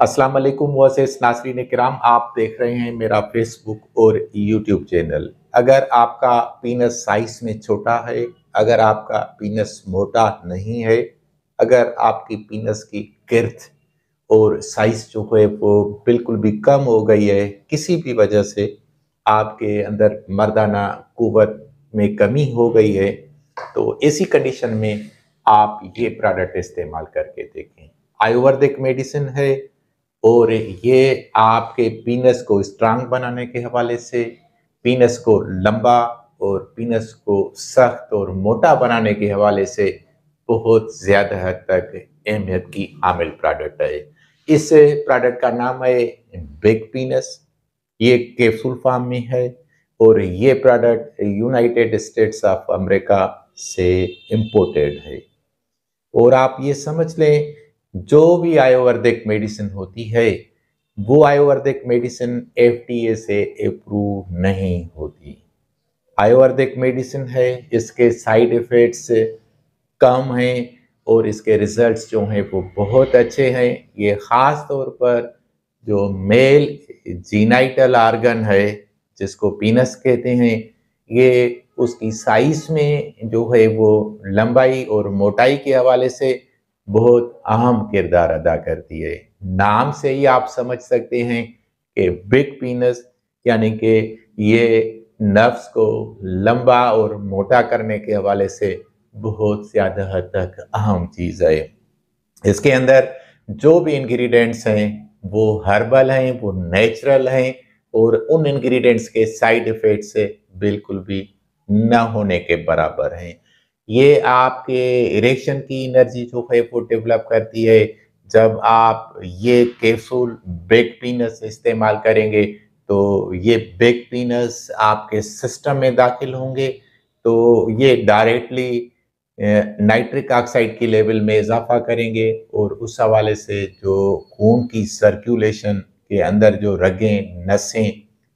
अस्सलाम वालेकुम वसेस नासरीन कराम आप देख रहे हैं मेरा फेसबुक और यूट्यूब चैनल अगर आपका पीनस साइज में छोटा है अगर आपका पीनस मोटा नहीं है अगर आपकी पीनस की गिर्थ और साइज जो है वो बिल्कुल भी कम हो गई है किसी भी वजह से आपके अंदर मर्दाना कुवत में कमी हो गई है तो ऐसी कंडीशन में आप ये प्रोडक्ट इस्तेमाल करके देखें आयुर्वेदिक मेडिसिन है और ये आपके पीनस को स्ट्रांग बनाने के हवाले से पीनस को लंबा और पीनस को सख्त और मोटा बनाने के हवाले से बहुत ज़्यादा हद तक अहमियत की आमिल प्रोडक्ट है इस प्रोडक्ट का नाम है बिग पीनस ये कैप्सूल फार्म में है और ये product United States of America से इम्पोर्टेड है और आप ये समझ लें जो भी आयुर्वेदिक मेडिसिन होती है वो आयुर्वेदिक मेडिसिन एफडीए से अप्रूव नहीं होती आयुर्वेदिक मेडिसिन है इसके साइड इफ़ेक्ट्स कम हैं और इसके रिजल्ट्स जो हैं वो बहुत अच्छे हैं ये ख़ास तौर पर जो मेल जीनाइटल आर्गन है जिसको पीनस कहते हैं ये उसकी साइज में जो है वो लंबाई और मोटाई के हवाले से बहुत अहम किरदार अदा करती है नाम से ही आप समझ सकते हैं कि बिग पीनस यानी कि ये नफ्स को लंबा और मोटा करने के हवाले से बहुत ज़्यादा हद तक अहम चीज़ है इसके अंदर जो भी इंग्रेडिएंट्स हैं वो हर्बल हैं वो नेचुरल हैं और उन इंग्रेडिएंट्स के साइड इफ़ेक्ट से बिल्कुल भी न होने के बराबर हैं ये आपके इरेक्शन की एनर्जी जो है वो डेवलप करती है जब आप ये कैप्सूल बेक पीनस इस्तेमाल करेंगे तो ये बेक पीनस आपके सिस्टम में दाखिल होंगे तो ये डायरेक्टली नाइट्रिक ऑक्साइड की लेवल में इजाफा करेंगे और उस हवाले से जो खून की सर्कुलेशन के अंदर जो रगें नसें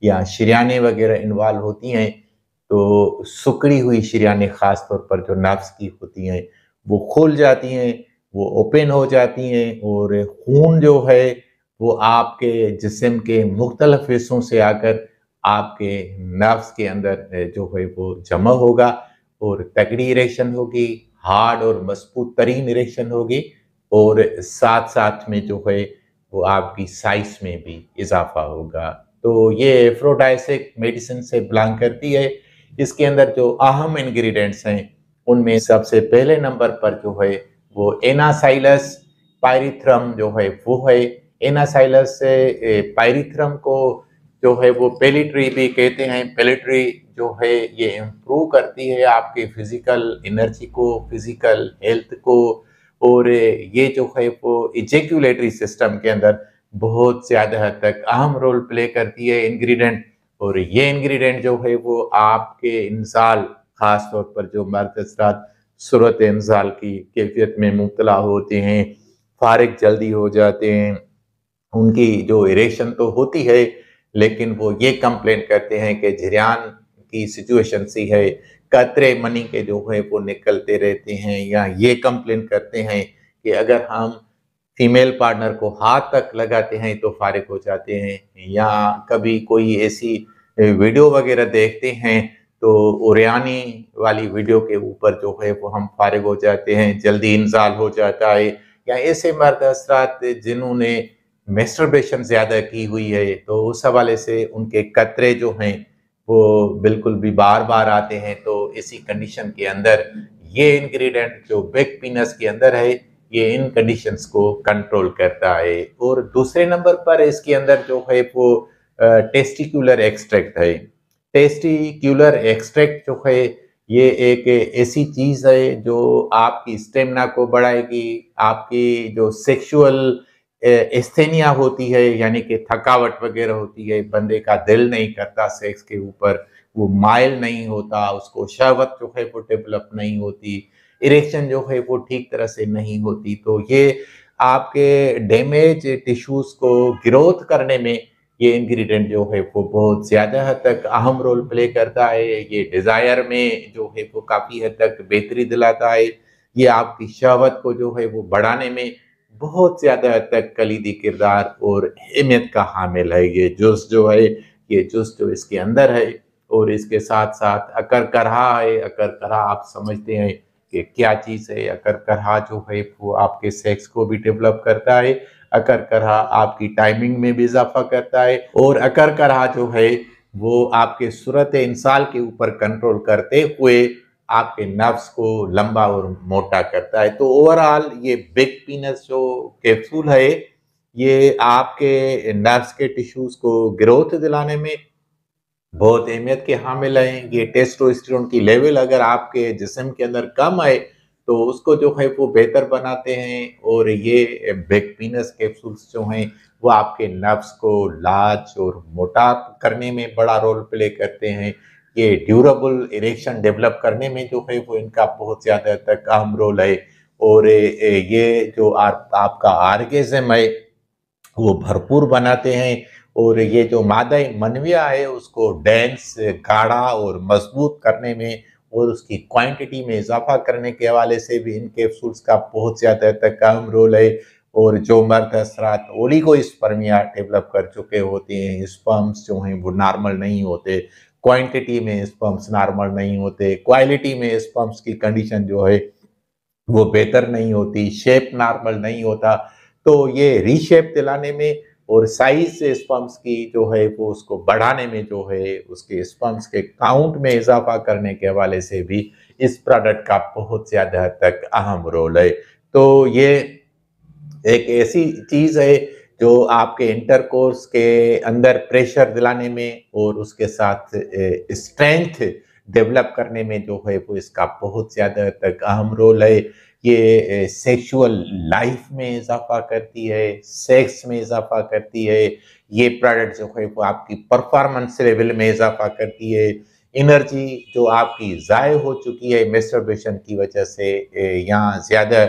या शरियाने वगैरह इन्वॉल्व होती हैं तो सुकड़ी हुई शिराने ख़ास तौर पर जो नफ्स की होती हैं वो खुल जाती हैं वो ओपन हो जाती हैं और खून जो है वो आपके जिसम के मुख्तलफ हिस्सों से आकर आपके नफ्स के अंदर जो है वो जमा होगा और तगड़ी इरेक्शन होगी हार्ड और मजबूत तरीन इरेक्शन होगी और साथ साथ में जो है वो आपकी साइज में भी इजाफा होगा तो ये एफ्रोडाइसिक मेडिसिन से बिलोंग करती है इसके अंदर जो अहम इंग्रेडिएंट्स हैं उनमें सबसे पहले नंबर पर जो है वो एनासाइलस पायरिथ्रम जो है वो है एनासाइलस पायरिथ्रम को जो है वो पेलिट्री भी कहते हैं पेलिट्री जो है ये इम्प्रूव करती है आपके फिजिकल एनर्जी को फिजिकल हेल्थ को और ये जो है वो इजेक्यूलेटरी सिस्टम के अंदर बहुत ज़्यादा हद तक अहम रोल प्ले करती है इंग्रेडिएंट और ये इंग्रेडिएंट जो है वो आपके इंसाल खास तौर पर जो मर्द हजरात सूरत इंसाल की कैफियत में मुबतला होते हैं फारग जल्दी हो जाते हैं उनकी जो इरेशन तो होती है लेकिन वो ये कंप्लेंट करते हैं कि झरियान की सिचुएशन सी है कतरे मनी के जो है वो निकलते रहते हैं या ये कंप्लेन करते हैं कि अगर हम फीमेल पार्टनर को हाथ तक लगाते हैं तो फारिग हो जाते हैं या कभी कोई ऐसी वीडियो वगैरह देखते हैं तो उरियानी वाली वीडियो के ऊपर जो है वो हम फारिग हो जाते हैं जल्दी इंजाल हो जाता है या ऐसे मर्द असरात जिन्होंने मेस्टरबेशन ज़्यादा की हुई है तो उस हवाले से उनके कतरे जो हैं वो बिल्कुल भी बार बार आते हैं तो इसी कंडीशन के अंदर ये इंग्रेडिएंट जो बिग पीनस के अंदर है ये इन कंडीशंस को कंट्रोल करता है और दूसरे नंबर पर इसके अंदर जो है वो टेस्टिकुलर एक्सट्रैक्ट है टेस्टिकुलर एक्सट्रैक्ट जो है ये एक ऐसी चीज़ है जो आपकी स्टेमिना को बढ़ाएगी आपकी जो सेक्सुअल एस्थेनिया होती है यानी कि थकावट वगैरह होती है बंदे का दिल नहीं करता सेक्स के ऊपर वो माइल नहीं होता उसको शहवत जो है वो डेवलप नहीं होती इरेक्शन जो है वो ठीक तरह से नहीं होती तो ये आपके डैमेज टिश्यूज को ग्रोथ करने में ये इंग्रेडिएंट जो है वो बहुत ज़्यादा हद तक अहम रोल प्ले करता है ये डिज़ायर में जो है वो काफ़ी हद तक बेहतरी दिलाता है ये आपकी शहवत को जो है वो बढ़ाने में बहुत ज़्यादा हद तक कलीदी किरदार और अहमियत का हामिल है ये जुस जो है ये जुस जो इसके अंदर है और इसके साथ साथ अकर करहा है अकर करहा आप समझते हैं कि क्या चीज़ है अकर करहा जो है वो आपके सेक्स को भी डेवलप करता है अकर करहा आपकी टाइमिंग में भी इजाफा करता है और अकर करहा जो है वो आपके सूरत इंसाल के ऊपर कंट्रोल करते हुए आपके नफ्स को लंबा और मोटा करता है तो ओवरऑल ये बिग पीनस जो कैप्सूल है ये आपके नर्व्स के टिश्यूज़ को ग्रोथ दिलाने में बहुत अहमियत के हामिल हैं ये टेस्टोस्टेरोन की लेवल अगर आपके जिसम के अंदर कम आए तो उसको जो है वो बेहतर बनाते हैं और ये बेकपीनस कैप्सूल्स जो हैं वो आपके नफ्स को लाच और मोटाप करने में बड़ा रोल प्ले करते हैं ये ड्यूरेबल इरेक्शन डेवलप करने में जो है वो इनका बहुत ज़्यादा तक अहम रोल है और ये जो आप, आपका आर्गेजम है वो भरपूर बनाते हैं और ये जो मादा मनविया है उसको डेंस गाढ़ा और मजबूत करने में और उसकी क्वांटिटी में इजाफा करने के हवाले से भी इन कैप्सूल्स का बहुत ज़्यादा तक अहम रोल है और जो मर्द असरात ओली को इस डेवलप कर चुके होते हैं स्पम्स जो हैं वो नॉर्मल नहीं होते क्वांटिटी में स्पम्स नॉर्मल नहीं होते क्वालिटी में स्पम्स की कंडीशन जो है वो बेहतर नहीं होती शेप नॉर्मल नहीं होता तो ये रीशेप दिलाने में और साइज से स्पम्स की जो है वो उसको बढ़ाने में जो है उसके स्पम्स के काउंट में इजाफा करने के हवाले से भी इस प्रोडक्ट का बहुत ज़्यादा तक अहम रोल है तो ये एक ऐसी चीज़ है जो आपके इंटरकोर्स के अंदर प्रेशर दिलाने में और उसके साथ स्ट्रेंथ डेवलप करने में जो है वो इसका बहुत ज़्यादा तक अहम रोल है ये सेक्सुअल लाइफ में इजाफा करती है सेक्स में इजाफा करती है ये प्रोडक्ट जो है वो आपकी परफॉर्मेंस लेवल में इजाफा करती है एनर्जी जो आपकी ज़ाय हो चुकी है मेस्टरबेशन की वजह से यहाँ ज़्यादा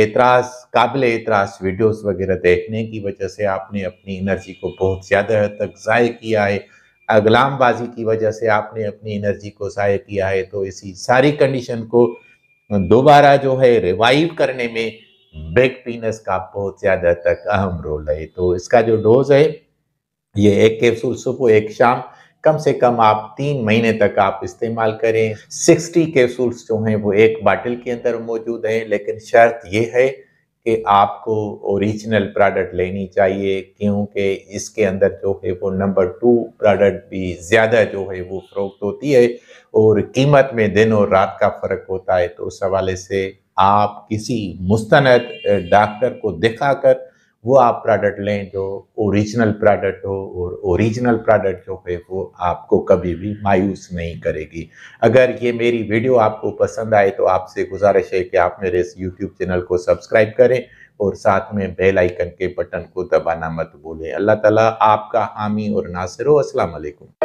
एतराज़ काबिल एतराज़ वीडियोस वगैरह देखने की वजह से आपने अपनी एनर्जी को बहुत ज़्यादा हद तक ज़ाय किया है अगलामबाजी की वजह से आपने अपनी एनर्जी को ज़ाय किया है तो इसी सारी कंडीशन को दोबारा जो है रिवाइव करने में ब्रेक पीनस का बहुत ज़्यादा तक अहम रोल है तो इसका जो डोज है ये एक कैप्सूल सुबह एक शाम कम से कम आप तीन महीने तक आप इस्तेमाल करें सिक्सटी कैप्सूल्स जो हैं वो एक बाटिल के अंदर मौजूद हैं लेकिन शर्त यह है कि आपको ओरिजिनल प्रोडक्ट लेनी चाहिए क्योंकि इसके अंदर जो है वो नंबर टू प्रोडक्ट भी ज़्यादा जो है वो फरोख्त होती है और कीमत में दिन और रात का फ़र्क होता है तो उस हवाले से आप किसी मुस्तंद डॉक्टर को दिखाकर वो आप प्रोडक्ट लें जो ओरिजिनल प्रोडक्ट हो और ओरिजिनल प्रोडक्ट जो है वो आपको कभी भी मायूस नहीं करेगी अगर ये मेरी वीडियो आपको पसंद आए तो आपसे गुजारिश है कि आप मेरे इस यूट्यूब चैनल को सब्सक्राइब करें और साथ में बेल आइकन के बटन को दबाना मत भूलें अल्लाह ताला आपका हामी और नासिर हो असलकुम